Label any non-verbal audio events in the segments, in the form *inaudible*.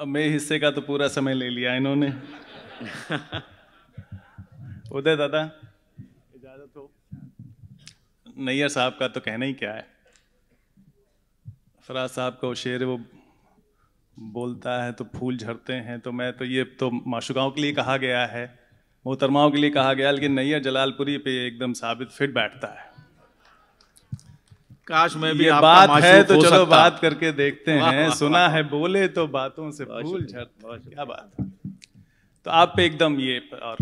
अब मेरे हिस्से का तो पूरा समय ले लिया इन्होंने उदय दादा इजाजत हो नैयर साहब का तो कहना ही क्या है फराज साहब का वो शेर वो बोलता है तो फूल झड़ते हैं तो मैं तो ये तो माशुकाओं के लिए कहा गया है मोहतरमाओं के लिए कहा गया लेकिन नैयर जलालपुरी पे एकदम साबित फिट बैठता है काश मैं भी आपका बात है तो चलो बात करके देखते वाँ, हैं वाँ, सुना वाँ, है बोले तो बातों से भूल झट क्या बात तो आप एकदम ये और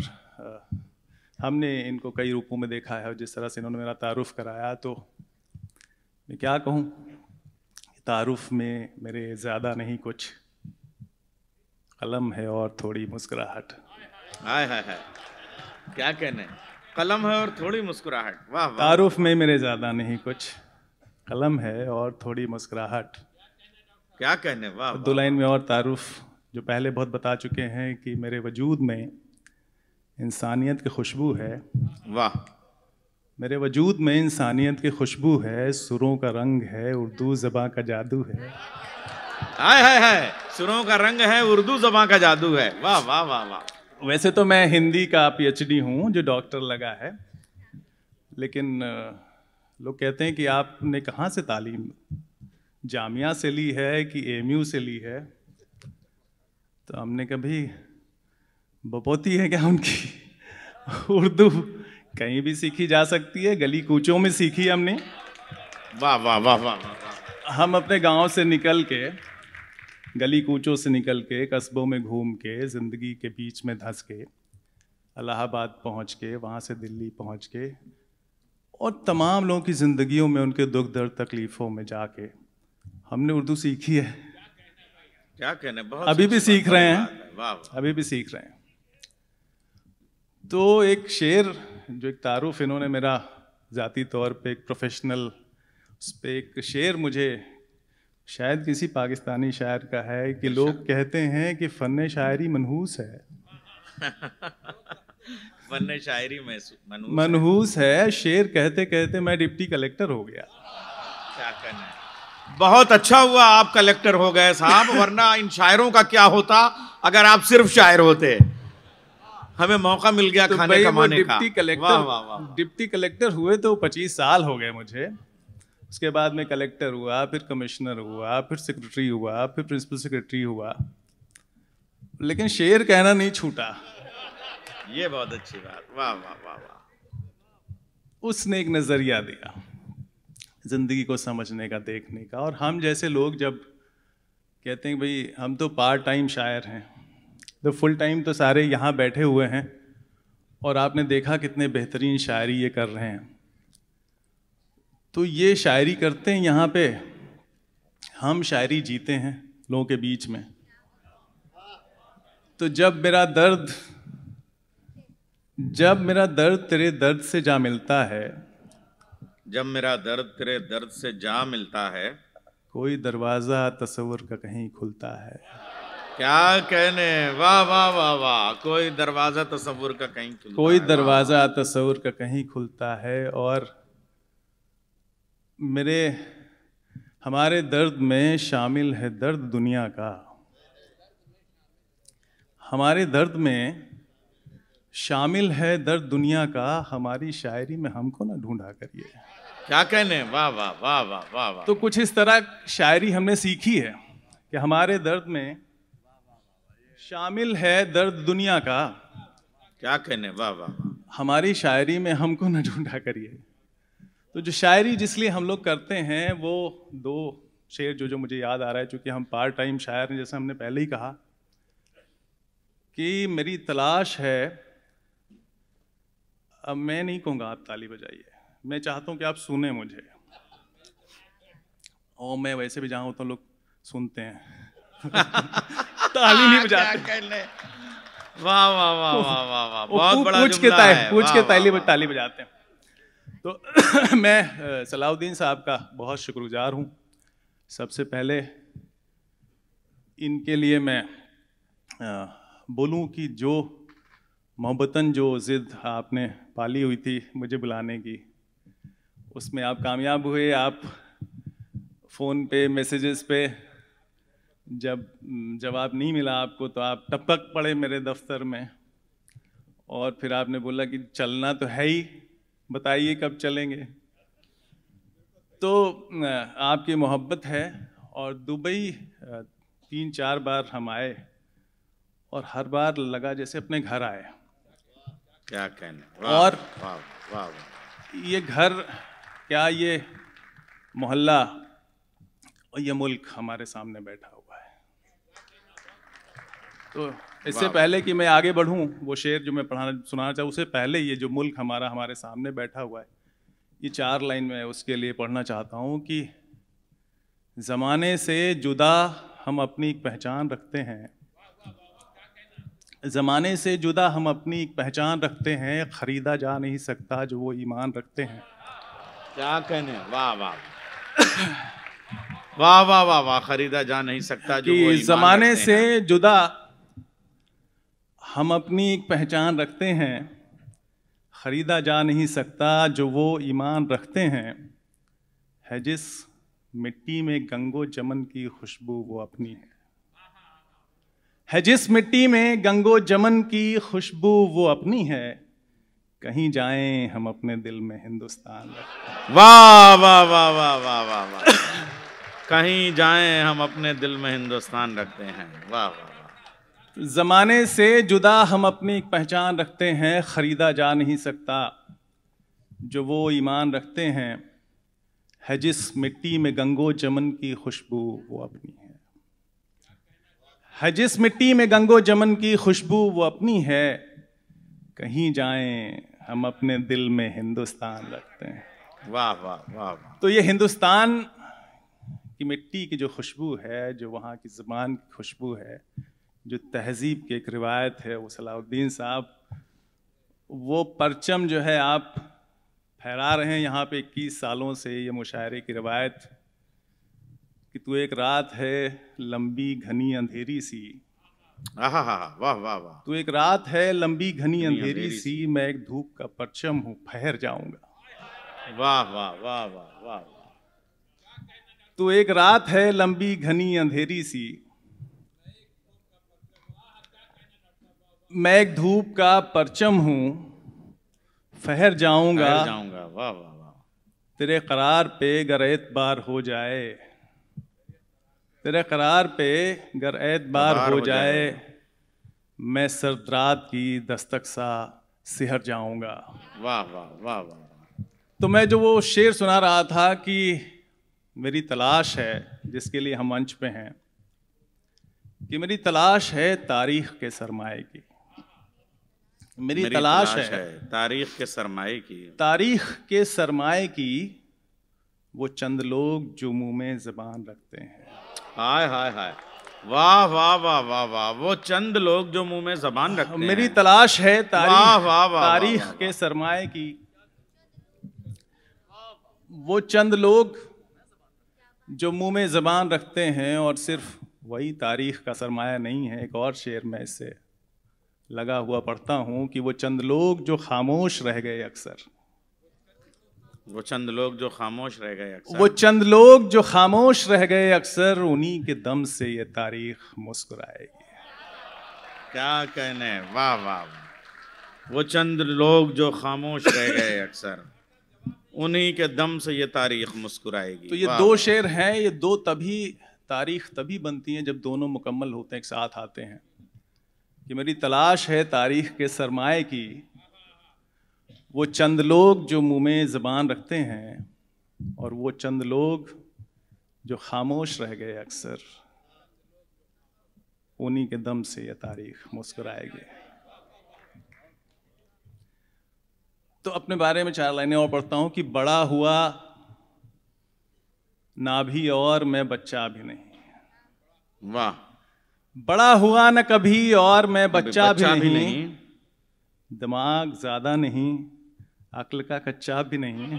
हमने इनको कई रूपों में देखा है और जिस तरह से इन्होंने मेरा तारुफ कराया तो मैं क्या कहूँ तारुफ में मेरे ज़्यादा नहीं कुछ कलम है और थोड़ी मुस्कुराहट हाय हाय हाय क्या कहने कलम है और थोड़ी मुस्कुराहट वाह तारुफ में मेरे ज़्यादा नहीं कुछ कलम है और थोड़ी मुस्कुराहट क्या कहने वाह दो लाइन में और तारुफ जो पहले बहुत बता चुके हैं कि मेरे वजूद में इंसानियत की खुशबू है वाह मेरे वजूद में इंसानियत की खुशबू है सुरों का रंग है उर्दू जबाँ का जादू है हाय हाय हाय सुरों का रंग है उर्दू जबाँ का जादू है वाह वाह वाह वाह वैसे तो मैं हिंदी का पीएचडी हूँ जो डॉक्टर लगा है लेकिन लोग कहते हैं कि आपने कहाँ से तालीम जामिया से ली है कि एम से ली है तो हमने कभी बपोती है क्या उनकी उर्दू कहीं भी सीखी जा सकती है गली कूचों में सीखी हमने वाह वाह वाह वाह हम अपने गांव से निकल के गली कूचों से निकल के कस्बों में घूम के ज़िंदगी के बीच में धंस के अलाहाबाद पहुंच के वहाँ से दिल्ली पहुंच के और तमाम लोगों की ज़िंदगियों में उनके दुख दर्द तकलीफ़ों में जाके हमने उर्दू सीखी है क्या कहने बहुत अभी भी सीख रहे हैं अभी भी सीख रहे हैं तो एक शेर जो एक तारुफ इन्होंने मेरा ज़ाती तौर पे एक प्रोफेशनल उस पर एक शेर मुझे शायद किसी पाकिस्तानी शायर का है कि अच्छा। लोग कहते हैं कि फ़न शायरी मनहूस है *laughs* अपन ने शायरी मनहूस मनहूस है शेर कहते कहते मैं डिप्टी कलेक्टर हो गया क्या करना बहुत अच्छा हुआ आप कलेक्टर हो गए साहब वरना इन शायरों का क्या होता अगर आप सिर्फ शायर होते हमें मौका मिल गया तो खाने कमाने का डिप्टी कलेक्टर डिप्टी कलेक्टर हुए तो 25 साल हो गए मुझे उसके बाद में कलेक्टर हुआ फिर कमिश्नर हुआ फिर सेक्रेटरी हुआ फिर प्रिंसिपल सेक्रेटरी हुआ लेकिन शेर कहना नहीं छूटा ये बहुत अच्छी बात वाह वाह वाह वाह उसने एक नज़रिया दिया ज़िंदगी को समझने का देखने का और हम जैसे लोग जब कहते हैं भाई हम तो पार्ट टाइम शायर हैं तो फुल टाइम तो सारे यहाँ बैठे हुए हैं और आपने देखा कितने बेहतरीन शायरी ये कर रहे हैं तो ये शायरी करते हैं यहाँ पे हम शायरी जीते हैं लोगों के बीच में तो जब मेरा दर्द जब मेरा दर्द तेरे दर्द से जा मिलता है जब मेरा दर्द तेरे दर्द से जा मिलता है कोई दरवाज़ा तस्वर का कहीं खुलता है क्या कहने वाह वाह वाह वाह कोई दरवाज़ा तस्वर का कहीं खुलता कोई दरवाज़ा तस्वर का कहीं खुलता है और मेरे हमारे दर्द में शामिल है दर्द दुनिया का हमारे दर्द में शामिल है दर्द दुनिया का हमारी शायरी में हमको ना ढूंढा करिए क्या कहने वाह वाह वाह वाह वाह वाह तो कुछ इस तरह शायरी हमने सीखी है कि हमारे दर्द में शामिल है दर्द दुनिया का क्या कहने वाह वाह हमारी शायरी में हमको ना ढूंढा करिए तो जो शायरी जिसलिए हम लोग करते हैं वो दो शेर जो जो मुझे याद आ रहा है चूंकि हम पार्ट टाइम शायर हैं जैसे हमने पहले ही कहा कि मेरी तलाश है अब मैं नहीं कहूँगा आप ताली बजाइए मैं चाहता हूँ कि आप सुने मुझे और मैं वैसे भी जहाँ तो लोग सुनते हैं *laughs* ताली नहीं बजाते वाह वाह वाह वाह वाह वाह बहुत बड़ा पूछ के ताली पूछ के ताली ताली बजाते हैं तो *clears throat* मैं सलाउद्दीन साहब का बहुत शुक्रगुजार हूँ सबसे पहले इनके लिए मैं बोलूँ कि जो मोहब्बतन जो ज़िद आपने पाली हुई थी मुझे बुलाने की उसमें आप कामयाब हुए आप फ़ोन पे मैसेजेस पे जब जवाब नहीं मिला आपको तो आप टपक पड़े मेरे दफ्तर में और फिर आपने बोला कि चलना तो है ही बताइए कब चलेंगे तो आपकी मोहब्बत है और दुबई तीन चार बार हम आए और हर बार लगा जैसे अपने घर आए क्या कहना और वाँ, वाँ। ये घर क्या ये मोहल्ला और ये मुल्क हमारे सामने बैठा हुआ है तो इससे पहले कि मैं आगे बढ़ूं वो शेर जो मैं पढ़ाना सुनाना चाहूँ उससे पहले ये जो मुल्क हमारा हमारे सामने बैठा हुआ है ये चार लाइन में उसके लिए पढ़ना चाहता हूँ कि ज़माने से जुदा हम अपनी पहचान रखते हैं ज़माने से जुदा हम अपनी एक पहचान रखते हैं ख़रीदा जा नहीं सकता जो वो ईमान रखते हैं क्या कहने वाह वाह वाह वाह वाह वाह खरीदा जा नहीं सकता जो वो ज़माने से जुदा हम अपनी एक पहचान रखते हैं ख़रीदा जा नहीं सकता जो वो ईमान रखते हैं है जिस मिट्टी में गंगो जमन की खुशबू वो अपनी है है जिस मिट्टी में गंगो जमन की खुशबू वो अपनी है कहीं जाएं हम अपने दिल में हिंदुस्तान वाह वाह वाह वाह वाह वाह वाह कहीं जाएं हम अपने दिल में हिंदुस्तान रखते हैं वाह वाह ज़माने से जुदा हम अपनी पहचान रखते हैं ख़रीदा जा नहीं सकता जो वो ईमान रखते हैं है जिस मिट्टी में गंगो जमन की खुशबू वो अपनी है है जिस मिट्टी में गंगो जमन की खुशबू वो अपनी है कहीं जाएं हम अपने दिल में हिंदुस्तान रखते हैं वाह वाह वाह तो ये हिंदुस्तान की मिट्टी की जो खुशबू है जो वहाँ की ज़बान की खुशबू है जो तहजीब की एक रिवायत है वो सलाउद्दीन साहब वो परचम जो है आप फहरा रहे हैं यहाँ पे इक्कीस सालों से ये मुशायरे की रवायत कि तू एक रात है लंबी घनी अंधेरी सी वाह वाह वाह तू एक रात है लंबी घनी अंधेरी सी मैं एक धूप का परचम हूँ फहर जाऊंगा वाह वाह वाह वाह वाह एक रात है लंबी घनी अंधेरी सी मैं एक धूप का परचम हूँ फहर जाऊंगा जाऊंगा वाह वाह वाह तेरे करार पे गर एतबार हो जाए तेरे करार पे गर एतबार हो, हो जाए मैं सरदरात की दस्तक सा सिहर जाऊंगा वाह वाह वाह वाह तो मैं जो वो शेर सुना रहा था कि मेरी तलाश है जिसके लिए हम मंच पे हैं कि मेरी तलाश है तारीख के सरमाए की मेरी, मेरी तलाश, तलाश है, है तारीख के सरमाए की तारीख के सरमाए की वो चंद लोग जो मुंह में जबान रखते हैं हाय हाय हाय वाह वाह वाह वाह वाह वो चंद लोग जो मुंह में जबान रखते मेरी तलाश है तारीख तारीख के सरमाए की वो चंद लोग जो मुंह में जबान रखते हैं और सिर्फ वही तारीख का सरमाया नहीं है एक और शेर में इससे लगा हुआ पढ़ता हूँ कि वो चंद लोग जो खामोश रह गए अक्सर वो चंद लोग जो खामोश रह गए अक्सर वो चंद लोग जो खामोश रह गए अक्सर उन्हीं के दम से ये तारीख मुस्कुराएगी क्या कहने वाह वाह वो चंद लोग जो खामोश रह गए *coughs* अक्सर उन्हीं के दम से ये तारीख मुस्कुराएगी तो ये दो शेर हैं ये दो तभी तारीख तभी बनती हैं जब दोनों मुकम्मल होते हैं एक साथ आते हैं कि मेरी तलाश है तारीख के सरमाए की वो चंद लोग जो मुँह में ज़बान रखते हैं और वो चंद लोग जो खामोश रह गए अक्सर उन्हीं के दम से यह तारीख मुस्कुराएगी तो अपने बारे में चार लाइनें और पढ़ता हूं कि बड़ा हुआ ना भी और मैं बच्चा भी नहीं वाह बड़ा हुआ ना कभी और मैं बच्चा, बच्चा भी, भी नहीं, नहीं। दिमाग ज्यादा नहीं अक्ल का कच्चा भी नहीं है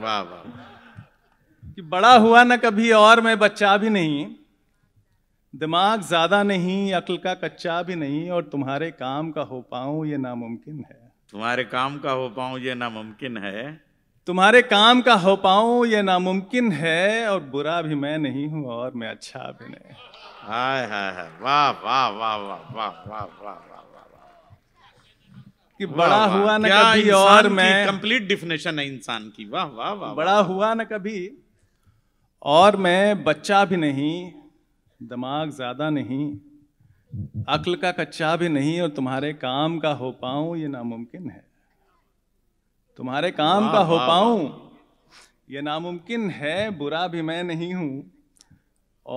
वाह वाह कि बड़ा हुआ ना कभी और मैं बच्चा भी नहीं दिमाग ज़्यादा नहीं अक्ल का कच्चा भी नहीं और तुम्हारे काम का हो पाऊ ये नामुमकिन है तुम्हारे काम का हो पाऊँ ये नामुमकिन है तुम्हारे काम का हो पाऊँ ये नामुमकिन है और बुरा भी मैं नहीं हूँ और मैं अच्छा भी नहीं हाय हाय हाय वाह वाह वाह वाह वाह वाह वाह कि बड़ा हुआ ना कभी और मैं कंप्लीट डिफिनेशन है इंसान की वाह वाह वाह बड़ा हुआ ना कभी और मैं बच्चा भी नहीं दिमाग ज़्यादा नहीं अक्ल का कच्चा भी नहीं और तुम्हारे काम का हो पाऊं ये नामुमकिन है तुम्हारे काम का हो पाऊं ये नामुमकिन है बुरा भी मैं नहीं हूं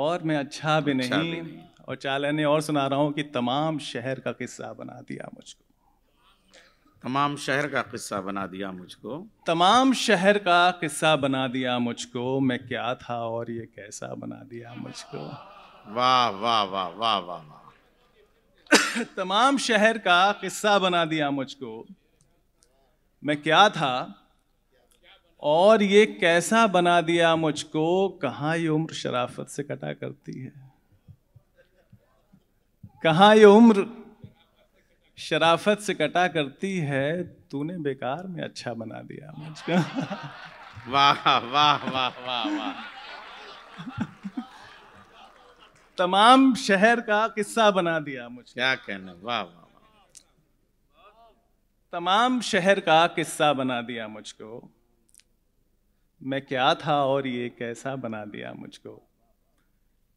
और मैं अच्छा भी अच्छा नहीं और चाल ने और सुना रहा हूं कि तमाम शहर का किस्सा बना दिया मुझको तमाम शहर का किस्सा बना दिया मुझको तमाम शहर का किस्सा बना दिया मुझको मैं क्या था और ये कैसा बना दिया मुझको वाह वाह वाह वाह वाह वाह *coughs* तमाम शहर का किस्सा बना दिया मुझको मैं क्या था और ये कैसा बना दिया मुझको कहाँ ये उम्र शराफत से कटा करती है कहाँ ये उम्र शराफत से कटा करती है तूने बेकार में अच्छा बना दिया मुझको *laughs* वाह वाह वाह वाह वाह तमाम शहर का किस्सा बना दिया मुझे क्या कहना वाह वाह तमाम शहर का किस्सा बना दिया मुझको मैं क्या था और ये कैसा बना दिया मुझको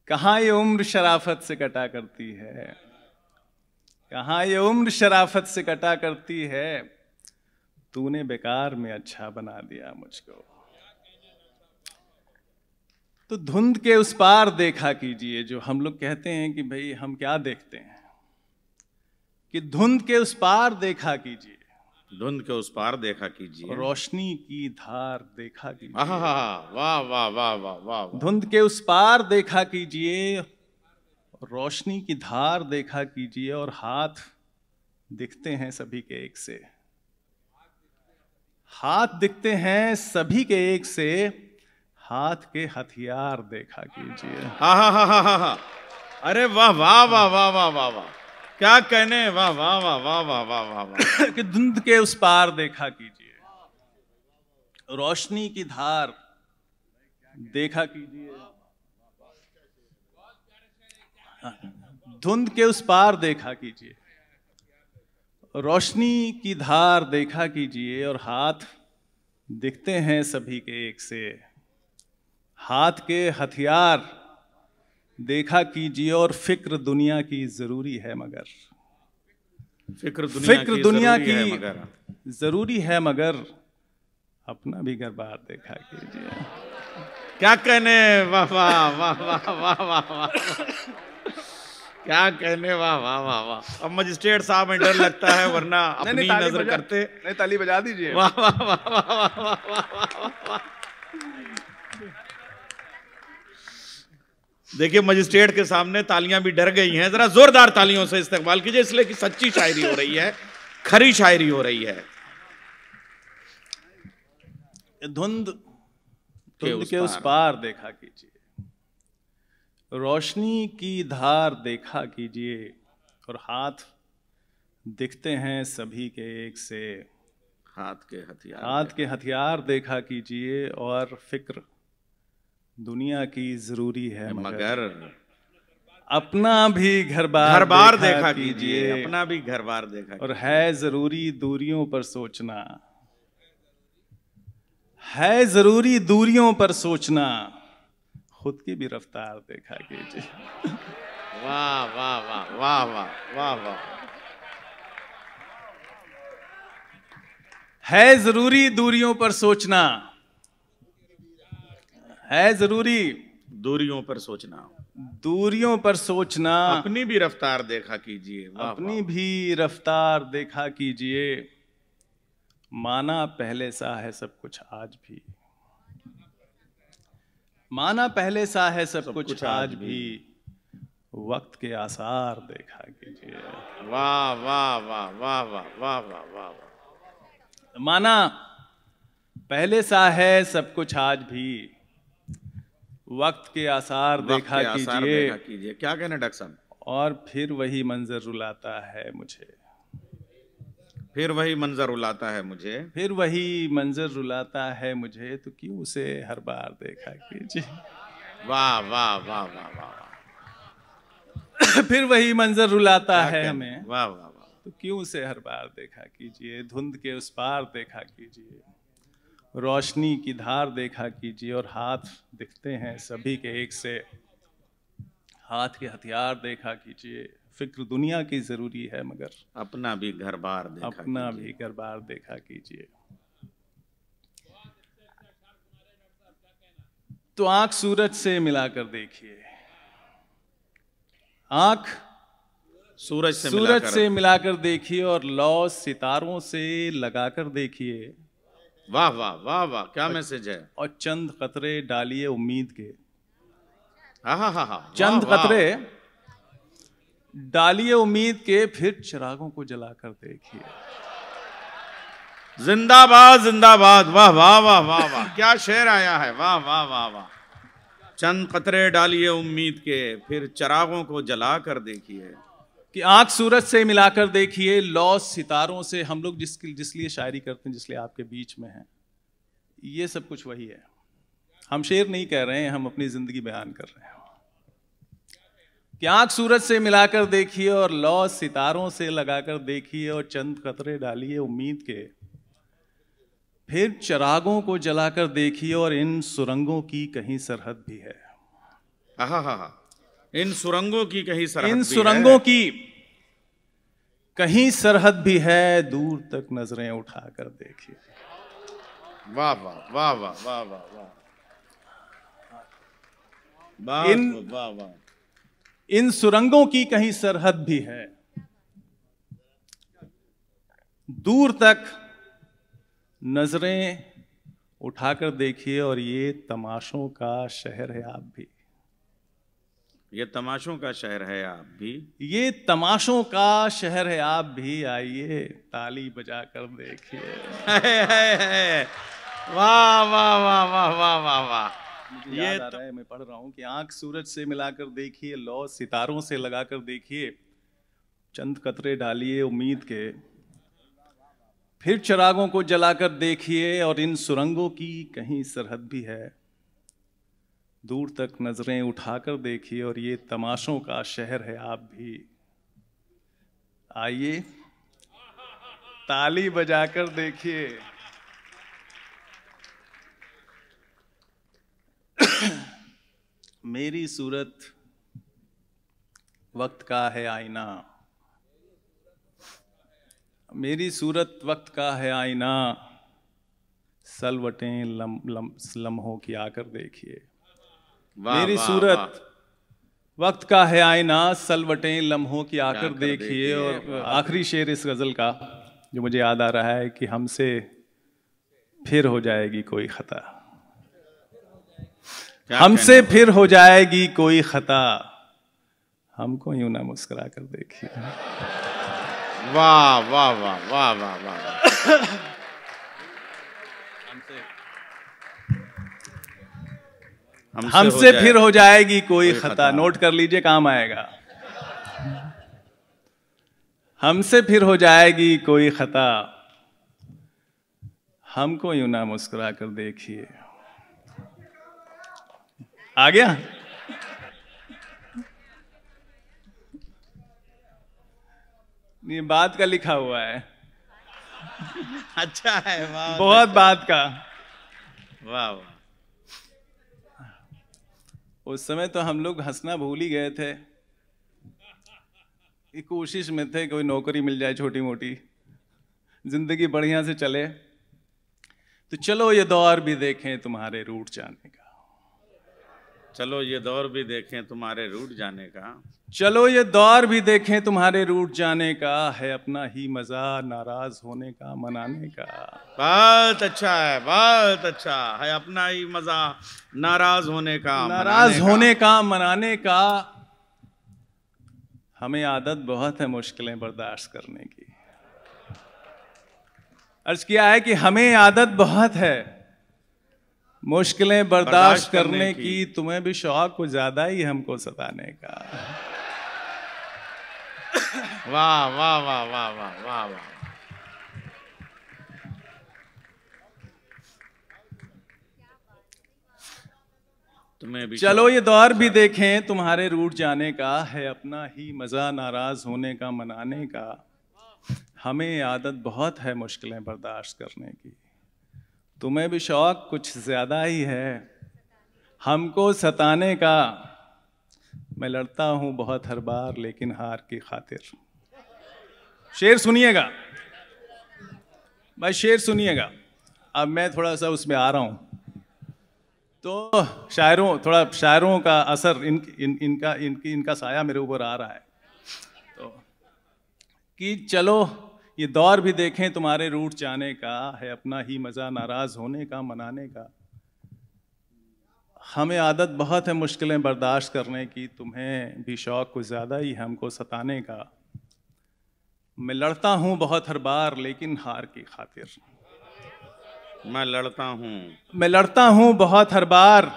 कहाँ ये उम्र शराफत से कटा करती है कहाँ ये उम्र शराफत से कटा करती है तूने बेकार में अच्छा बना दिया मुझको तो धुंध के उस पार देखा कीजिए जो हम लोग कहते हैं कि भाई हम क्या देखते हैं कि धुंध के उस पार देखा कीजिए धुंध के उस पार देखा कीजिए रोशनी की धार देखा कीजिए वाह वाह वाह वाह वाह धुंध के उस पार देखा कीजिए रोशनी की धार देखा कीजिए और हाथ दिखते हैं सभी के एक से हाथ दिखते हैं सभी के एक से हाथ के हथियार देखा कीजिए हा हा हा हा हा हा अरे वाह वाह वाह वाह वाह वाह वाह क्या कहने वाह वाह वाह वाह वाह वाह वाह वाह कि धुंध के उस पार देखा कीजिए रोशनी की धार देखा कीजिए धुंध के उस पार देखा कीजिए रोशनी की धार देखा कीजिए और हाथ दिखते हैं सभी के एक से हाथ के हथियार देखा कीजिए और फिक्र दुनिया की जरूरी है मगर फिक्र दुनिया फिक्र की दुनिया जरूरी की है जरूरी है मगर अपना भी घर बाहर देखा कीजिए क्या कहने वाह वाह वाह वाह वाह वाह वाह क्या कहने वाह वाह वाह वाह अब मजिस्ट्रेट साहब में डर लगता है वरना अपनी नहीं, नहीं, नजर करते नहीं ताली बजा दीजिए वाह वाह वाह वाह वाह वाह वाह देखिए मजिस्ट्रेट के सामने तालियां भी डर गई हैं जरा जोरदार तालियों से इस्तेमाल कीजिए इसलिए कि सच्ची शायरी हो रही है खरी शायरी हो रही है धुंध के उस पार देखा कीजिए रोशनी की धार देखा कीजिए और हाथ दिखते हैं सभी के एक से हाथ के हथियार हाथ के हथियार देखा कीजिए और फिक्र दुनिया की जरूरी है मगर, अपना भी घर बार घर बार देखा, देखा कीजिए अपना भी घर बार देखा और है जरूरी दूरियों पर सोचना है जरूरी दूरियों पर सोचना खुद की भी रफ्तार देखा कीजिए वाह वाह वाह वाह वाह वाह वाह है जरूरी दूरियों पर सोचना है जरूरी दूरियों पर सोचना दूरियों पर सोचना अपनी भी रफ्तार देखा कीजिए अपनी भी रफ्तार देखा कीजिए माना पहले सा है सब कुछ आज भी माना पहले सा है सब, सब कुछ, कुछ आज भी वक्त के आसार देखा कीजिए वाह वाह वाह वाह वाह वाह वाह वाह वा। माना पहले सा है सब कुछ आज भी वक्त के आसार देखा कीजिए क्या कहना डॉक्टर साहब और फिर वही मंजर रुलाता है मुझे फिर वही मंजर रुलाता है मुझे फिर वही मंजर रुलाता है मुझे तो क्यों उसे हर बार देखा कीजिए वाह वाह वाह वाह वाह *coughs* फिर वही मंजर रुलाता है हमें वाह वाह वाह तो क्यों उसे हर बार देखा कीजिए धुंध के उस पार देखा कीजिए रोशनी की धार देखा कीजिए और हाथ दिखते हैं सभी के एक से हाथ के हथियार देखा कीजिए फिक्र दुनिया की ज़रूरी है मगर अपना भी घर बार देखा अपना भी घर बार देखा कीजिए तो आंख सूरज से मिलाकर देखिए आंख सूरज से सूरज से मिलाकर देखिए और लौ सितारों से लगाकर देखिए वाह वाह वाह वाह क्या मैसेज है और चंद कतरे डालिए उम्मीद के हा हा हा चंद खतरे डालिए उम्मीद के फिर चिरागों को जलाकर देखिए जिंदाबाद जिंदाबाद वाह वाह वाह वाह वाह *laughs* क्या शेर आया है वाह वाह वाह वाह चंद कतरे डालिए उम्मीद के फिर चिरागों को जला कर देखिए कि आंख सूरज से मिलाकर देखिए लॉस सितारों से हम लोग जिस जिसलिए शायरी करते हैं जिसलिए आपके बीच में हैं ये सब कुछ वही है हम शेर नहीं कह रहे हैं हम अपनी ज़िंदगी बयान कर रहे हैं कि आंख सूरज से मिलाकर देखिए और लौ सितारों से लगाकर देखिए और चंद कतरे डालिए उम्मीद के फिर चरागों को जलाकर देखिए और इन सुरंगों की कहीं सरहद भी है इन सुरंगों की कहीं सरहद इन सुरंगों की कहीं सरहद भी है दूर तक नजरें उठाकर देखिए वाह वाह वाह वाह वाह वाह वाह वाह वाह इन सुरंगों की कहीं सरहद भी है दूर तक नजरें उठाकर देखिए और ये तमाशों का शहर है आप भी ये तमाशों का शहर है आप भी ये तमाशों का शहर है आप भी आइए ताली बजा कर देखिए *laughs* वाह वाह वाह वाह वाह वाह वाह ये याद आ तो रहा है मैं पढ़ रहा हूँ कि आंख सूरज से मिलाकर देखिए लौ सितारों से लगाकर देखिए चंद कतरे डालिए उम्मीद के फिर चरागों को जलाकर देखिए और इन सुरंगों की कहीं सरहद भी है दूर तक नज़रें उठाकर देखिए और ये तमाशों का शहर है आप भी आइए ताली बजाकर देखिए मेरी सूरत वक्त का है आईना मेरी सूरत वक्त का है आईना सलवटें लम, लम, लम्हों की आकर देखिए मेरी सूरत वक्त का है आईना सलवटें लम्हों की आकर देखिए और आखिरी शेर इस गज़ल का जो मुझे याद आ रहा है कि हमसे फिर हो जाएगी कोई ख़ता हमसे फिर हो जाएगी कोई खता हमको यूं ना मुस्कुरा कर देखिए वाह वाह वाह वाह वाह वाह हमसे हम फिर हो जाएगी कोई, कोई खता, खता नोट कर लीजिए काम आएगा हमसे फिर हो जाएगी कोई खता हमको यूं ना मुस्कुरा कर देखिए आ गया ये बात का लिखा हुआ है अच्छा है वाह बहुत बात का वाह वाह उस समय तो हम लोग हंसना भूल ही गए थे कोशिश में थे कोई नौकरी मिल जाए छोटी मोटी जिंदगी बढ़िया से चले तो चलो ये दौर भी देखें तुम्हारे रूट जाने का चलो ये दौर भी देखें तुम्हारे रूट जाने का चलो ये दौर भी देखें तुम्हारे रूट जाने का है अपना ही मजा नाराज होने का मनाने का बहुत अच्छा है बहुत अच्छा है अपना ही मजा नाराज होने का नाराज होने का।, का मनाने का हमें आदत बहुत है मुश्किलें बर्दाश्त करने की अर्ज किया है कि हमें आदत बहुत है मुश्किलें बर्दाश्त करने, करने की, की तुम्हें भी शौक को ज्यादा ही हमको सताने का *coughs* वाह वाह वाह वाह वाह वाह वाह तुम्हें चलो ये दौर भी देखें तुम्हारे रूट जाने का है अपना ही मज़ा नाराज़ होने का मनाने का हमें आदत बहुत है मुश्किलें बर्दाश्त करने की तुम्हें भी शौक कुछ ज़्यादा ही है हमको सताने का मैं लड़ता हूँ बहुत हर बार लेकिन हार की खातिर शेर सुनिएगा भाई शेर सुनिएगा अब मैं थोड़ा सा उसमें आ रहा हूं तो शायरों थोड़ा शायरों का असर इन, इन इनका इनकी इनका साया मेरे ऊपर आ रहा है तो कि चलो ये दौर भी देखें तुम्हारे रूट जाने का है अपना ही मज़ा नाराज़ होने का मनाने का हमें आदत बहुत है मुश्किलें बर्दाश्त करने की तुम्हें भी शौक़ कुछ ज़्यादा ही हमको सताने का मैं लड़ता हूँ बहुत हर बार लेकिन हार की खातिर मैं लड़ता हूँ मैं लड़ता हूँ बहुत हर बार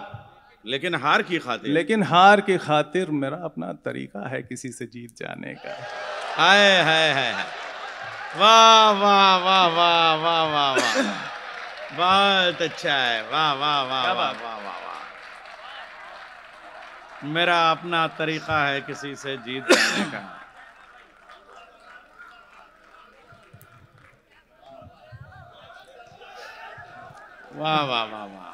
लेकिन हार की खातिर लेकिन हार की खातिर मेरा अपना तरीका है किसी से जीत जाने का हाय हाय हाय वाह वाह वाह वाह वाह वाह वाह बहुत अच्छा है वाह वाह वाह वाह वाह वाह वाह मेरा अपना तरीका है किसी से जीत जाने का वाह वाह वाह वाह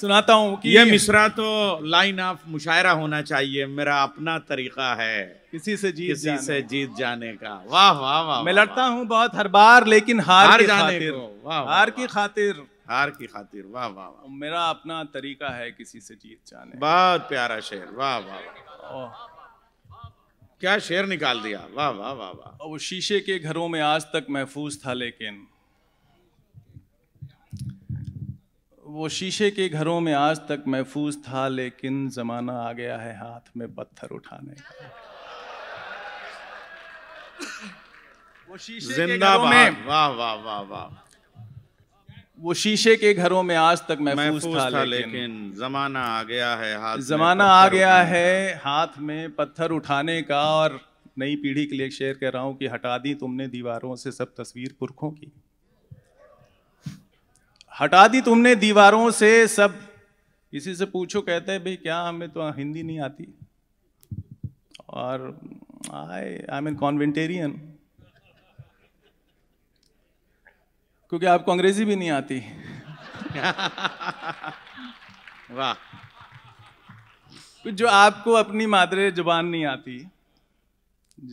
सुनाता हूँ ये मिश्रा तो लाइन ऑफ मुशायरा होना चाहिए मेरा अपना तरीका है किसी से जीत किसी से जीत जाने का वाह वाह वाह मैं लड़ता हूँ बहुत हर बार लेकिन हार, हार की खातिर वाह हार की खातिर हार की खातिर वाह वाह मेरा अपना तरीका है किसी से जीत जाने बहुत प्यारा शेर वाह वाह क्या शेर निकाल दिया वाह वाह वाह वाह वो शीशे के घरों में आज तक महफूज था लेकिन वो शीशे के घरों में आज तक महफूज था लेकिन ज़माना आ गया है हाथ में पत्थर उठाने का वो शीशे के घरों में वाह वाह वाह वाह वो शीशे के घरों में आज तक महफूज था, था लेकिन, लेकिन जमाना आ गया है हाथ जमाना आ गया है हाथ में पत्थर उठाने का और नई पीढ़ी के लिए शेयर कर रहा हूँ कि हटा दी तुमने दीवारों से सब तस्वीर पुरखों की हटा दी तुमने दीवारों से सब किसी से पूछो कहते हैं भाई क्या हमें तो हिंदी नहीं आती और आई आई एम कॉन्वेंटेरियन क्योंकि आपको अंग्रेजी भी नहीं आती *laughs* वाह जो आपको अपनी मादर जुबान नहीं आती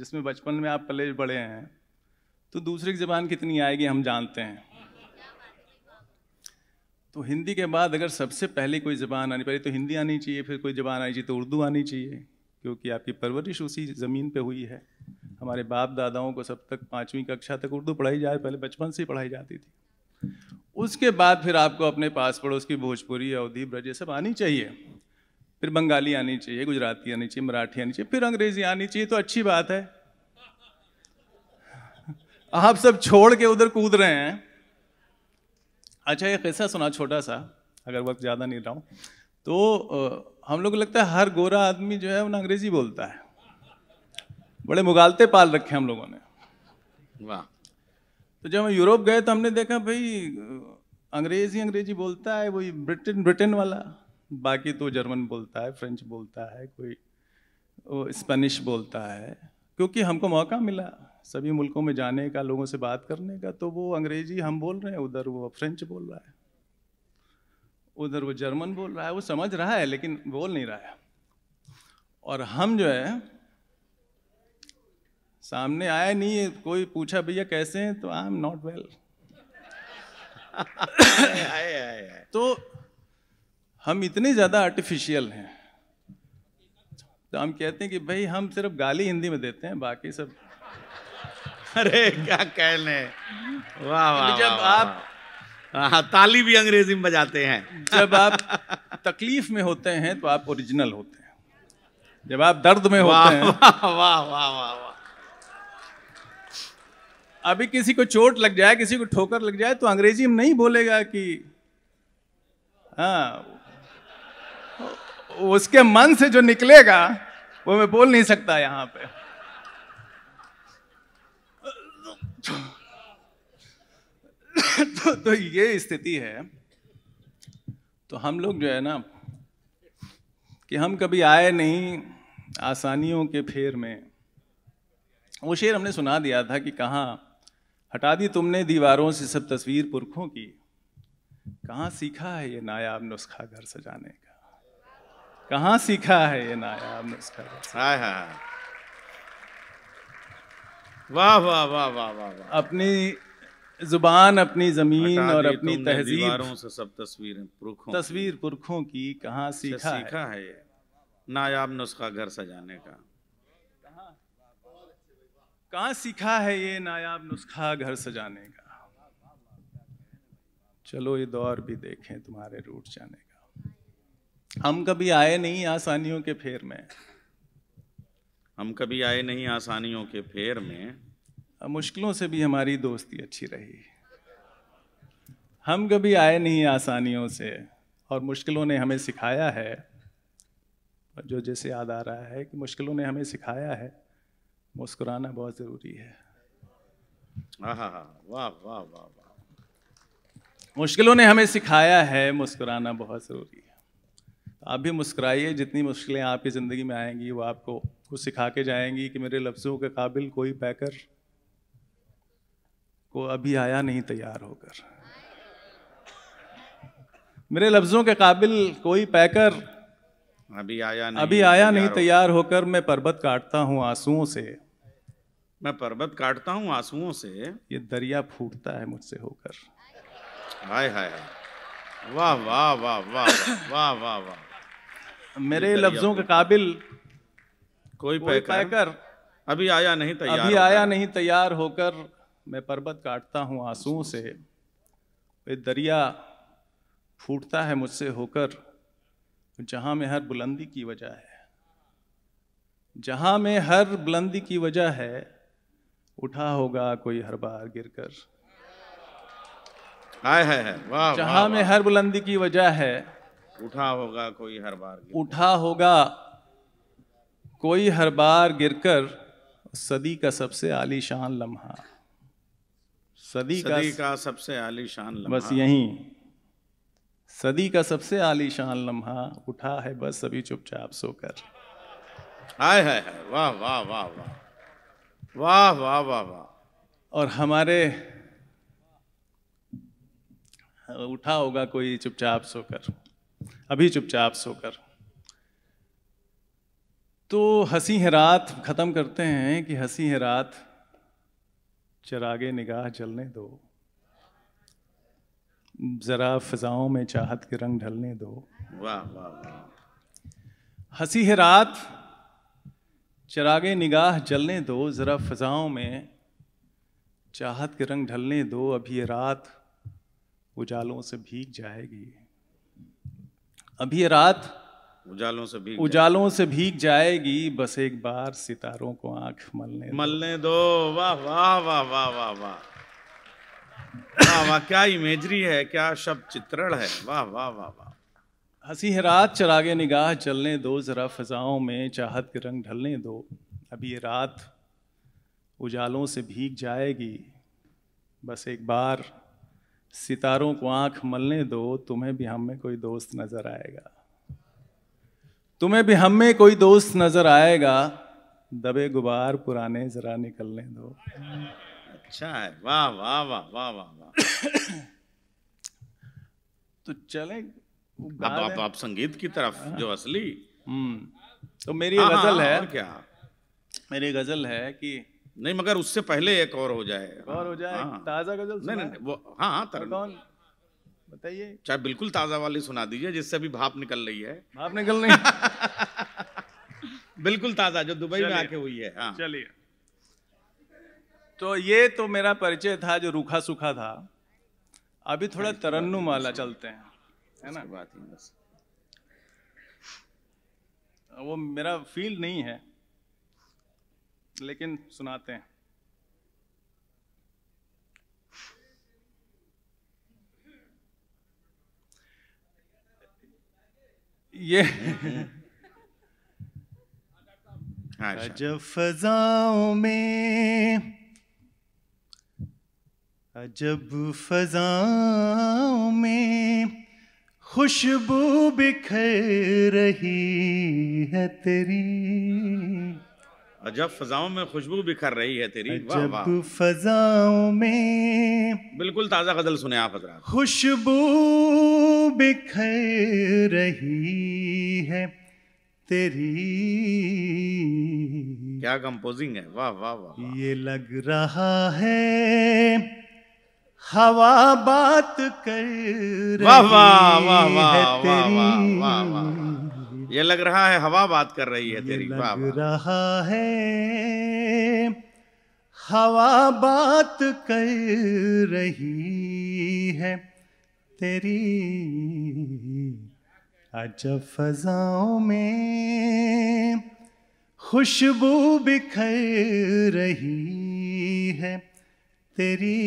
जिसमें बचपन में आप पले बड़े हैं तो दूसरी जबान कितनी आएगी हम जानते हैं तो हिंदी के बाद अगर सबसे पहले कोई ज़बान आनी पड़ी तो हिंदी आनी चाहिए फिर कोई ज़बान आनी चाहिए तो उर्दू आनी चाहिए क्योंकि आपकी परवरिश उसी ज़मीन पे हुई है हमारे बाप दादाओं को सब तक पाँचवीं कक्षा तक उर्दू पढ़ाई जाए पहले बचपन से ही पढ़ाई जाती थी उसके बाद फिर आपको अपने पास पड़ोस की भोजपुरी अवधि ब्रज ये सब आनी चाहिए फिर बंगाली आनी चाहिए गुजराती आनी चाहिए मराठी आनी चाहिए फिर अंग्रेज़ी आनी चाहिए तो अच्छी बात है आप सब छोड़ के उधर कूद रहे हैं अच्छा ये कैसा सुना छोटा सा अगर वक्त ज़्यादा नहीं रहा हूँ तो हम लोग को लगता है हर गोरा आदमी जो है वो अंग्रेजी बोलता है बड़े मुगालते पाल रखे हम लोगों ने वाह तो जब हम यूरोप गए तो हमने देखा भाई अंग्रेजी अंग्रेजी बोलता है वही ब्रिटेन ब्रिटेन वाला बाकी तो जर्मन बोलता है फ्रेंच बोलता है कोई स्पेनिश बोलता है क्योंकि हमको मौका मिला सभी मुल्कों में जाने का लोगों से बात करने का तो वो अंग्रेजी हम बोल रहे हैं उधर वो फ्रेंच बोल रहा है उधर वो जर्मन बोल रहा है वो समझ रहा है लेकिन बोल नहीं रहा है और हम जो है सामने आया नहीं है कोई पूछा भैया कैसे हैं तो आई एम नॉट वेल तो हम इतने ज़्यादा आर्टिफिशियल हैं तो हम कहते हैं कि भाई हम सिर्फ गाली हिंदी में देते हैं बाकी सब अरे क्या कहने वाह वाह जब वा, आप हाँ, हाँ, ताली भी अंग्रेजी में बजाते हैं जब आप तकलीफ में होते हैं तो आप ओरिजिनल होते हैं जब आप दर्द में होते हैं वाह वाह वाह वाह अभी किसी को चोट लग जाए किसी को ठोकर लग जाए तो अंग्रेजी में नहीं बोलेगा कि हाँ उसके मन से जो निकलेगा वो मैं बोल नहीं सकता यहाँ पे *laughs* तो, तो ये स्थिति है तो हम लोग जो है ना कि हम कभी आए नहीं आसानियों के फेर में वो शेर हमने सुना दिया था कि कहाँ हटा दी तुमने दीवारों से सब तस्वीर पुरखों की कहाँ सीखा है ये नायाब नुस्खा घर सजाने का कहाँ सीखा है ये नायाब नुस्खा घर हाय हाय वाह वाह वाह वाह वाह अपनी जुबान अपनी जमीन और अपनी तहजीब से सब तस्वीरें पुरखों तस्वीर पुरखों की कहा सीखा अच्छा, सीखा है, है नायाब नुस्खा घर सजाने का कहा सीखा है ये नायाब नुस्खा घर सजाने का चलो ये दौर भी देखें तुम्हारे रूट जाने का हम कभी आए नहीं आसानियों के फेर में हम कभी आए नहीं आसानियों के फेर में मुश्किलों से भी हमारी दोस्ती अच्छी रही हम कभी आए नहीं आसानियों से और मुश्किलों ने हमें सिखाया है जो जैसे याद आ रहा है कि मुश्किलों ने हमें सिखाया है मुस्कुराना बहुत ज़रूरी है हाँ, हाँ, हाँ, वाह वाह वाह वाह मुश्किलों ने हमें सिखाया है मुस्कुराना बहुत ज़रूरी है आप भी मुस्कुराइए जितनी मुश्किलें आपकी ज़िंदगी में आएंगी वो आपको कुछ सिखा के जाएंगी कि मेरे लफ्ज़ों के काबिल कोई पैकर को अभी आया नहीं तैयार होकर मेरे लफ्ज़ों के काबिल कोई पैकर अभी आया नहीं अभी आया नहीं तैयार होकर मैं पर्वत काटता हूँ आंसुओं से मैं पर्वत काटता हूँ आंसुओं से ये दरिया फूटता है मुझसे होकर हाय हाय वाह वाह वाह वाह वाह वाह वाह मेरे लफ्जों के काबिल कोई पैकर, पैकर अभी आया नहीं तैयार अभी आया नहीं तैयार होकर मैं पर्वत काटता हूँ आंसुओं से वे दरिया फूटता है मुझसे होकर जहाँ में हर बुलंदी की वजह है जहाँ में हर बुलंदी की वजह है उठा होगा कोई हर बार गिर कर है, जहाँ में हर बुलंदी की वजह है उठा होगा कोई हर बार उठा होगा कोई हर बार गिरकर सदी का सबसे आलीशान लम्हा सदी का सदी का सबसे आलीशान लम्हा बस यही सदी का सबसे आलीशान लम्हा उठा है बस अभी चुपचाप सोकर हाय हाय हाय वाह वाह वाह वाह वाह वाह वाह वाह और हमारे उठा होगा कोई चुपचाप सोकर अभी चुपचाप सोकर तो हंसी है रात ख़त्म करते हैं कि हंसी है रात चरागे निगाह जलने दो ज़रा फिजाओं में चाहत के रंग ढलने दो वाह वाह हसी है रात चरागे निगाह जलने दो ज़रा फिजाओं में चाहत के रंग ढलने दो अभी ये रात उजालों से भीग जाएगी अभी ये रात उजालों से भीग उजालों से भीग जाएगी बस एक बार सितारों को आंख मलने मलने दो वाह वाह वाह वाह वाह वाह वाह वाह क्या इमेजरी है क्या शब्द चित्रण है वाह वाह वाह वाह हंसी है रात चरागे निगाह चलने दो ज़रा फ़जाओं में चाहत के रंग ढलने दो अभी ये रात उजालों से भीग जाएगी बस एक बार सितारों को आंख मलने दो तुम्हें भी हम में कोई दोस्त नज़र आएगा तुम्हें भी हम में कोई दोस्त नजर आएगा दबे गुबार पुराने जरा निकलने दो अच्छा है वाह वाह वाह वाह वाह वाह *coughs* तो चले अब आप, आप संगीत की तरफ हाँ। जो असली हम्म। तो मेरी हाँ, हाँ, गजल है क्या मेरी गजल है कि नहीं मगर उससे पहले एक और हो जाए और हो जाए हाँ, ताजा गजल नहीं नहीं वो हाँ हाँ कौन बताइए चाहे बिल्कुल ताज़ा वाली सुना दीजिए जिससे अभी भाप निकल रही है भाप निकल रही *laughs* बिल्कुल ताज़ा जो दुबई में आके हुई है हाँ चलिए तो ये तो मेरा परिचय था जो रूखा सूखा था अभी थोड़ा तरन्नुम वाला चलते हैं है ना बात ही बस वो मेरा फील नहीं है लेकिन सुनाते हैं ये अजब अच्छा। फजाओ में अजब फजाओ में खुशबू बिखर रही है तेरी जब फजाओं में खुशबू बिखर रही है तेरी वाह वाह फजाओं में बिल्कुल ताजा गजल सुने आप हजरा खुशबू बिखर रही है तेरी क्या कंपोजिंग है वाह वाह वाह ये लग रहा है हवा बात कर वाह वाह वाह वाह वाह वाह वाह ये लग रहा है हवा बात कर रही है तेरी लग रहा है हवा बात कर रही है तेरी अजब फजाओं में खुशबू बिखर रही है तेरी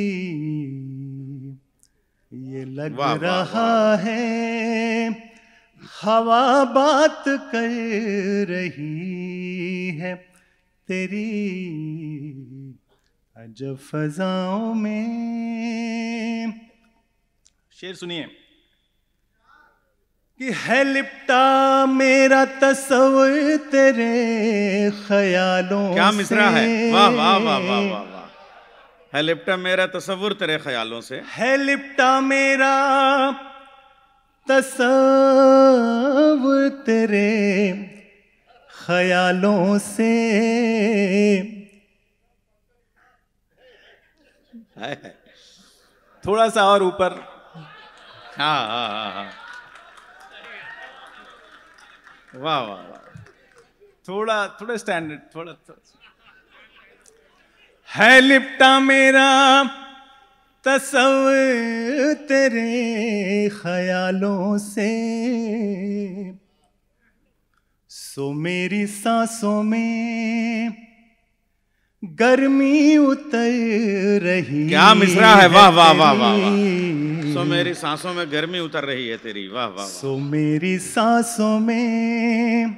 ये लग वाँ, रहा वाँ, वाँ, है हवा बात कर रही है तेरी अजब फजाओं में शेर सुनिए कि है लिपटा मेरा तस्वर तेरे ख्यालों क्या मिसरा है वाह वाह वाह वाह वाह है लिपटा मेरा तस्वुर तेरे ख्यालों से है लिपटा मेरा तस्वुर तेरे ख्यालों से थोड़ा सा और ऊपर हाँ हाँ हाँ, हाँ। वाह वाह वाह थोड़ा थोड़ा स्टैंडर्ड थोड़ा, थोड़ा है लिपटा मेरा तसव तेरे ख्यालों से सो मेरी सांसों में गर्मी उतर रही क्या मिश्रा है वाह वाह वाह वाह वाह सो मेरी सांसों में गर्मी उतर रही है तेरी वाह वाह सो मेरी सांसों में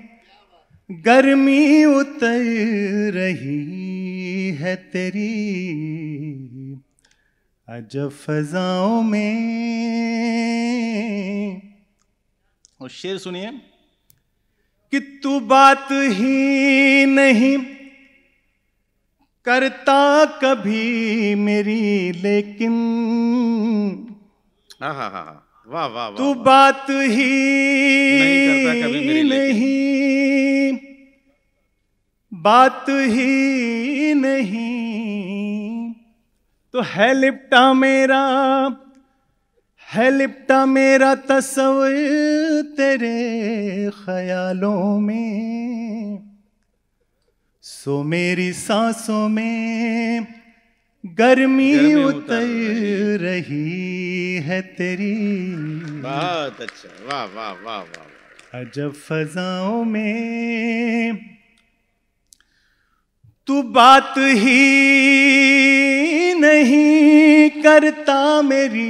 गर्मी उतर रही है तेरी अजब फजाओं में और शेर सुनिए कि तू बात ही नहीं करता कभी मेरी लेकिन हा हा हा हाँ। वाह वाह तू बात ही नहीं, करता कभी मेरी नहीं बात ही नहीं तो है लिपटा मेरा है लिपटा मेरा तस्वर तेरे ख्यालों में सो मेरी सांसों में गर्मी, गर्मी उतर, उतर रही है तेरी बहुत अच्छा वाह वाह वाह वाह अजब फजाओं में तू बात ही नहीं करता मेरी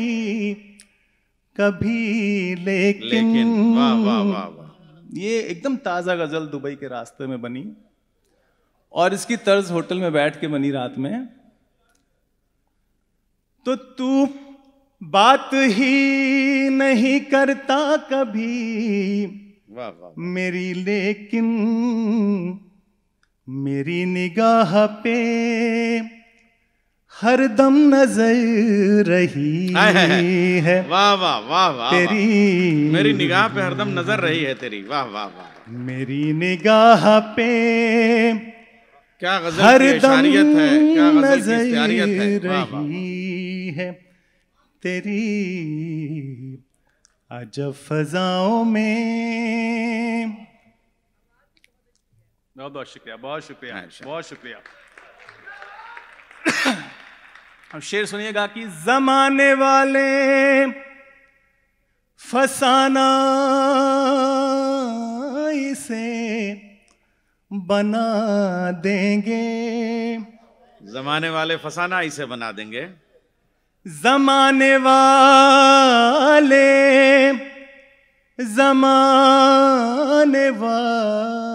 कभी लेकिन, लेकिन वाह वाह वाह वाह ये एकदम ताज़ा गज़ल दुबई के रास्ते में बनी और इसकी तर्ज होटल में बैठ के बनी रात में तो तू बात ही नहीं करता कभी वाह वाह मेरी लेकिन मेरी निगाह पे हर दम नजर रही है, है, है। वाह वाह वाह वाह तेरी मेरी निगाह पे हरदम नजर रही है तेरी वाह वाह वाह मेरी निगाह पे क्या गजल दम है क्या नजर है रही है तेरी अजब फजाओं में बहुत बहुत शुक्रिया बहुत शुक्रिया हाँ बहुत शुक्रिया *clears throat* अब शेर सुनिएगा कि जमाने वाले फसाना इसे बना देंगे जमाने वाले फसाना इसे बना देंगे जमाने वाले जमाने वाले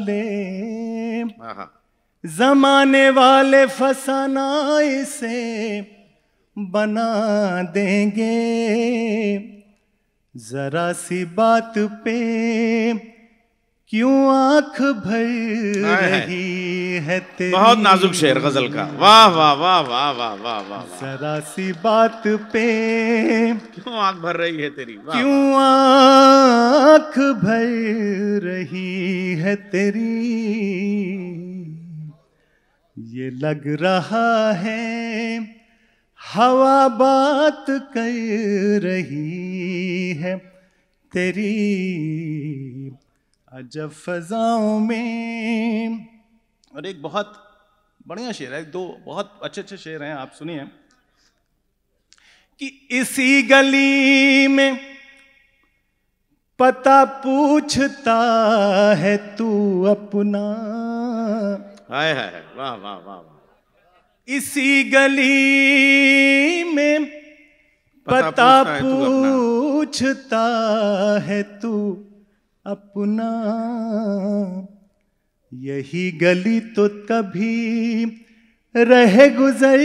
वाले हाँ। जमाने वाले फसाना इसे बना देंगे जरा सी बात पे क्यों आंख भर रही है तेरी बहुत नाजुक शेर गजल का वाह वाह वाह वाह वाह वाह वाह जरा सी बात पे क्यों आंख भर रही है तेरी क्यों आंख भर रही है तेरी ये लग रहा है हवा बात कर रही है तेरी अजब फजाओं में और एक बहुत बढ़िया शेर है दो बहुत अच्छे अच्छे शेर हैं आप सुनिए कि इसी गली में पता पूछता है तू अपना हाय हाय वाह वाह वाह इसी गली में पता, पता पूछता है तू अपना यही गली तो कभी रह गुजर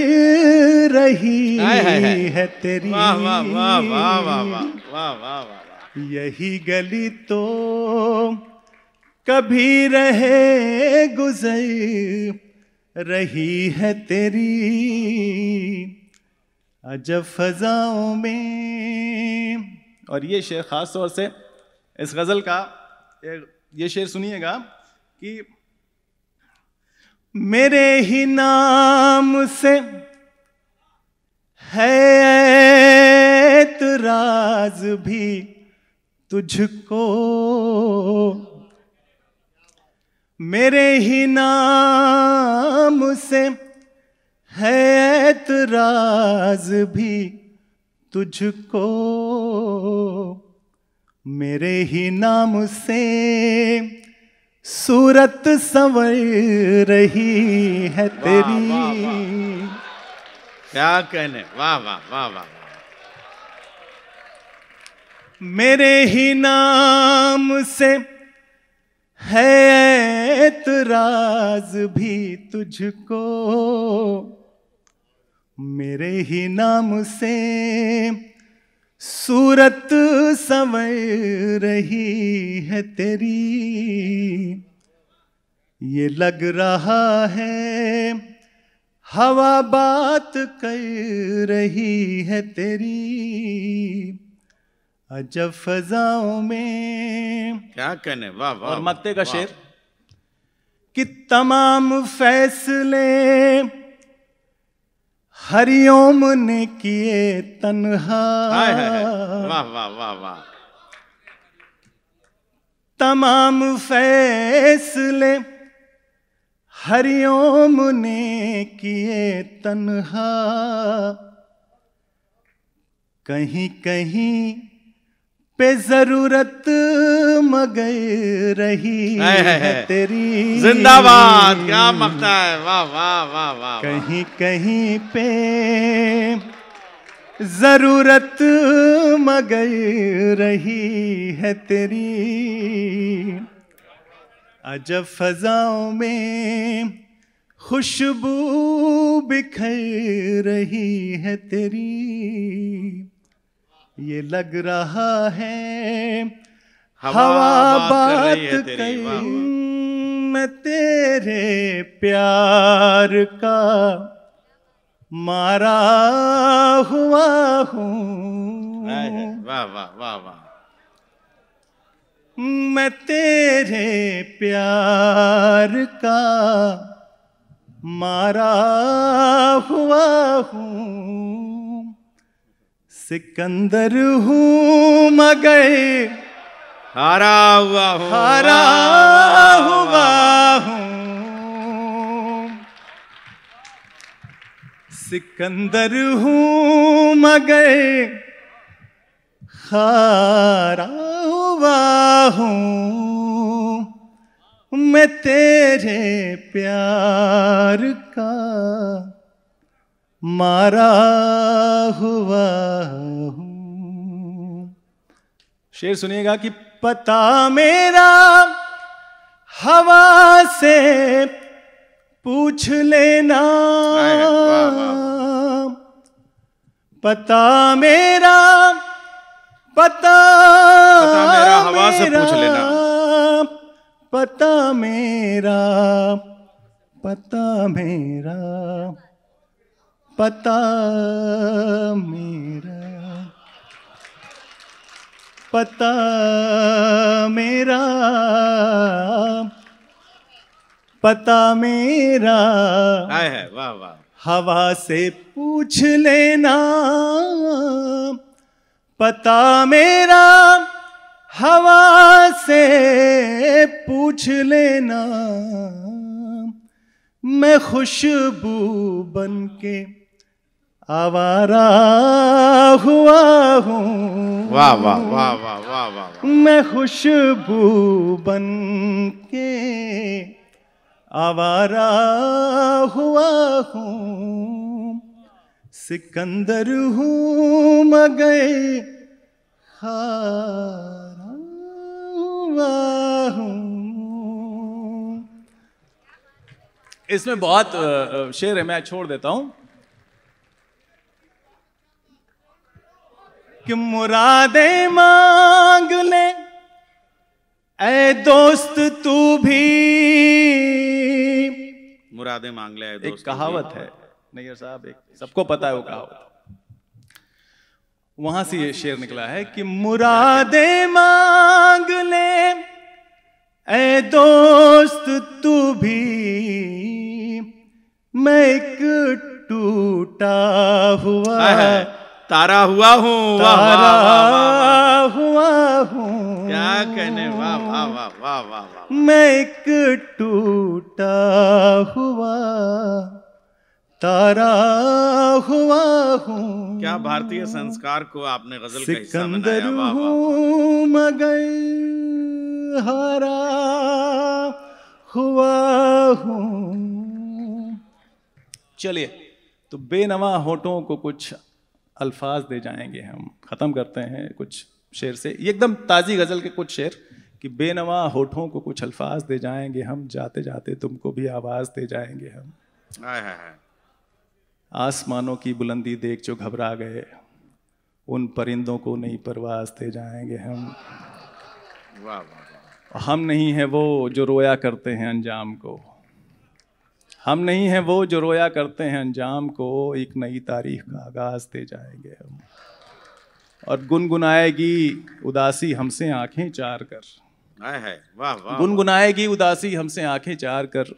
रही है, है, है।, है तेरी वाह वाह वाह वाह वाह वाह वाह वाह यही गली तो कभी रहे गुजर रही है तेरी अजब फजाओं में और ये शेर खास तौर से इस गज़ल का ये शेर सुनिएगा कि मेरे ही नाम से है राज भी तुझको मेरे ही नाम से है राज भी तुझको मेरे ही नाम से सूरत संवर रही है तेरी वा, वा, वा। क्या कहने वाह वाह वाह वाह मेरे ही नाम से है एतराज भी तुझको मेरे ही नाम से सूरत समय रही है तेरी ये लग रहा है हवा बात कर रही है तेरी अजब फजाओं में क्या कहने वाह वाह और मत्ते का शेर कि तमाम फैसले हरिओम ने किए तनहा वाह वाह वाह वाह तमाम फैसले हरिओम ने किए तनहा कहीं कहीं पे जरूरत मगर रही है, है, है तेरी जिंदाबाद क्या मकता है वाह वाह वाह वाह कहीं कहीं पे जरूरत मगर रही है तेरी अजब फजाओं में खुशबू बिखर रही है तेरी ये लग रहा है हवा, बात कही मैं तेरे प्यार का मारा हुआ हूँ वाह वाह वाह वाह मैं तेरे प्यार का मारा हुआ हूँ सिकंदर हूँ मगर हरा हुआ हरा हुआ हूँ सिकंदर हूँ मगर हरा हुआ हूँ मैं तेरे प्यार का मारा हुआ हूं शेर सुनिएगा कि पता मेरा हवा से पूछ लेना पता मेरा पता, पता मेरा हवा से पूछ लेना पता मेरा पता मेरा पता मेरा पता मेरा पता मेरा है है वाह वाह हवा से पूछ लेना पता मेरा हवा से पूछ लेना मैं खुशबू बन के आवारा हुआ हूँ वाह वाह वाह वाह वाह वाह मैं खुशबू बन के आवारा हुआ हूँ सिकंदर हूँ मगे हुआ हूँ इसमें बहुत शेर है मैं छोड़ देता हूँ कि मुरादे मांग ले ऐ दोस्त तू भी मुरादे मांग ले एक कहावत है नैयर साहब एक सबको पता है वो कहावत वहां से ये शेर निकला है कि मुरादे मांग ले ऐ दोस्त तू भी मैं एक टूटा हुआ तारा हुआ हूँ हुआ हूँ क्या कहने वाह वाह वाह वाह वाह वाह मैं एक टूटा हुआ तारा हुआ हूँ क्या भारतीय संस्कार को आपने गजल सिकंदर हूँ मगर हारा हुआ हूँ चलिए तो बेनवा होठों को कुछ अल्फाज दे जाएंगे हम ख़त्म करते हैं कुछ शेर से ये एकदम ताज़ी गज़ल के कुछ शेर कि बेनवा होठों को कुछ अल्फाज दे जाएंगे हम जाते जाते तुमको भी आवाज़ दे जाएंगे हम आसमानों की बुलंदी देख जो घबरा गए उन परिंदों को नई परवाज दे जाएंगे हम वाँ वाँ। हम नहीं है वो जो रोया करते हैं अंजाम को हम नहीं हैं वो जो रोया करते हैं अंजाम को एक नई तारीख का आगाज़ दे जाएंगे हम और गुनगुनाएगी उदासी हमसे आंखें चार कर गुनगुनाएगी उदासी हमसे आंखें चार कर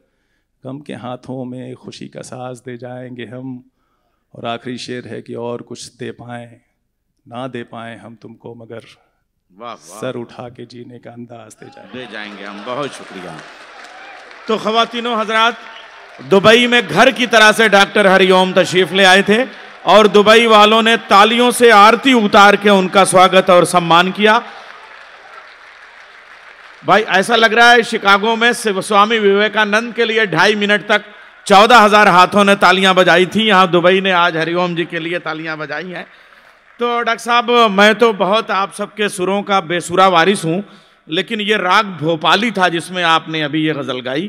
गम के हाथों में खुशी का सास दे जाएंगे हम और आखिरी शेर है कि और कुछ दे पाए ना दे पाए हम तुमको मगर वाह सर उठा के जीने का अंदाज दे जाएंगे दे जाएंगे हम बहुत शुक्रिया तो खातिनों हजरात दुबई में घर की तरह से डॉक्टर हरिओम तशरीफ ले आए थे और दुबई वालों ने तालियों से आरती उतार के उनका स्वागत और सम्मान किया भाई ऐसा लग रहा है शिकागो में स्वामी विवेकानंद के लिए ढाई मिनट तक चौदह हजार हाथों ने तालियां बजाई थी यहाँ दुबई ने आज हरिओम जी के लिए तालियां बजाई हैं तो डॉक्टर साहब मैं तो बहुत आप सबके सुरों का बेसुरा वारिस हूँ लेकिन ये राग भोपाली था जिसमें आपने अभी ये गज़ल गाई